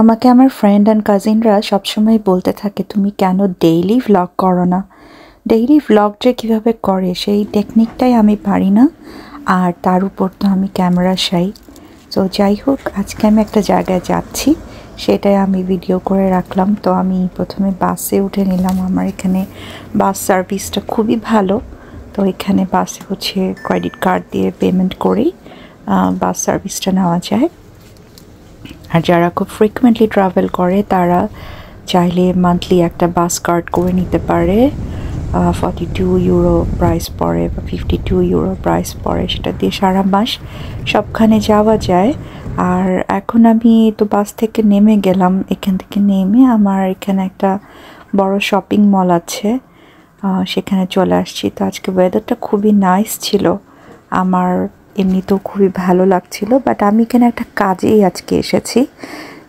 আমাকে আমার friend and কাজিনরা সবসময় বলতে থাকে তুমি কেন ডেইলি ভ্লগ করো না ডেইলি ভ্লগ যে কীভাবে করে সেই টেকনিকটাই আমি পারি না আর তার উপর তো আমি ক্যামেরা সাই তো যাই হোক আজকে আমি একটা জায়গায় যাচ্ছি সেটাই আমি ভিডিও করে রাখলাম তো আমি প্রথমে বাসে উঠে নিলাম আমার এখানে বাস সার্ভিসটা খুবই ভালো তো এখানে বাসে হচ্ছে ক্রেডিট কার্ড দিয়ে পেমেন্ট করেই বাস সার্ভিসটা নেওয়া যায় আর যারা খুব ফ্রিকুয়েন্টলি ট্রাভেল করে তারা চাইলে মান্থলি একটা বাস কার্ড করে নিতে পারে ফর্টি টু ইউরো প্রাইস পড়ে বা ফিফটি টু ইউরো প্রাইস পড়ে সেটা দিয়ে সারা মাস সবখানে যাওয়া যায় আর এখন আমি তো বাস থেকে নেমে গেলাম এখান থেকে নেমে আমার এখানে একটা বড় শপিং মল আছে সেখানে চলে আসছি তো আজকে ওয়েদারটা খুবই নাইস ছিল আমার এমনিতেও খুবই ভালো লাগছিল বাট আমি এখানে একটা কাজেই আজকে এসেছি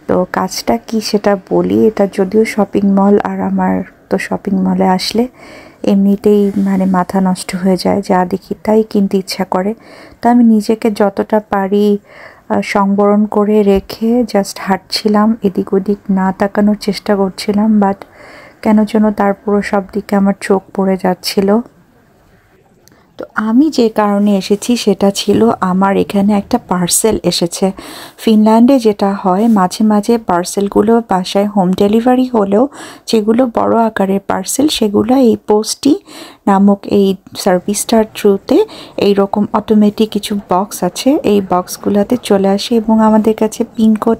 তো কাজটা কি সেটা বলি এটা যদিও শপিং মল আর আমার তো শপিং মলে আসলে এমনিতেই মানে মাথা নষ্ট হয়ে যায় যা দেখি তাই কিনতে ইচ্ছা করে তো আমি নিজেকে যতটা পারি সংবরণ করে রেখে জাস্ট হাঁটছিলাম এদিক ওদিক না তাকানোর চেষ্টা করছিলাম বাট কেন যেন তারপরও সব দিকে আমার চোখ পড়ে যাচ্ছিলো তো আমি যে কারণে এসেছি সেটা ছিল আমার এখানে একটা পার্সেল এসেছে ফিনল্যান্ডে যেটা হয় মাঝে মাঝে পার্সেলগুলো বাসায় হোম ডেলিভারি হলেও যেগুলো বড় আকারের পার্সেল সেগুলো এই পোস্টটি নামক এই সার্ভিসটার থ্রুতে এইরকম অটোমেটিক কিছু বক্স আছে এই বক্সগুলোতে চলে আসে এবং আমাদের কাছে পিনকোড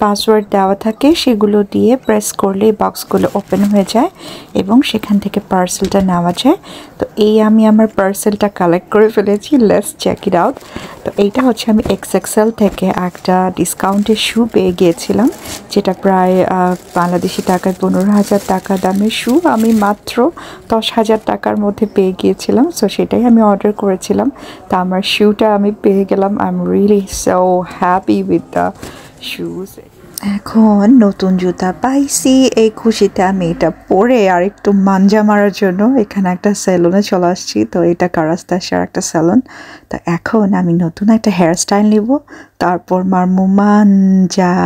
পাসওয়ার্ড দেওয়া থাকে সেগুলো দিয়ে প্রেস করলে এই বক্সগুলো ওপেন হয়ে যায় এবং সেখান থেকে পার্সেলটা নেওয়া যায় তো এই আমি আমার পার্সেলটা কালেক্ট করে ফেলেছি লেস চেক ইট আউট তো এইটা হচ্ছে আমি এক্সেল থেকে একটা ডিসকাউন্টের শ্যু পেয়ে গিয়েছিলাম যেটা প্রায় বাংলাদেশি টাকায় পনেরো হাজার টাকা দামের শ্যু আমি মাত্র দশ হাজার টাকার মধ্যে পেয়ে গিয়েছিলাম সো সেটাই আমি অর্ডার করেছিলাম তা আমার শ্যুটা আমি পেয়ে গেলাম I am really so happy with the shoes এখন নতুন জুতা পাইছি এই খুশিতে আমি এটা পরে আর একটু মাঞ্জা মারার জন্য এখানে একটা সেলুনে চলে আসছি তো এটা কারাস্তাসার একটা সেলুন তো এখন আমি নতুন একটা হেয়ারস্টাইল নিব তারপর মার মুমাঞ্জা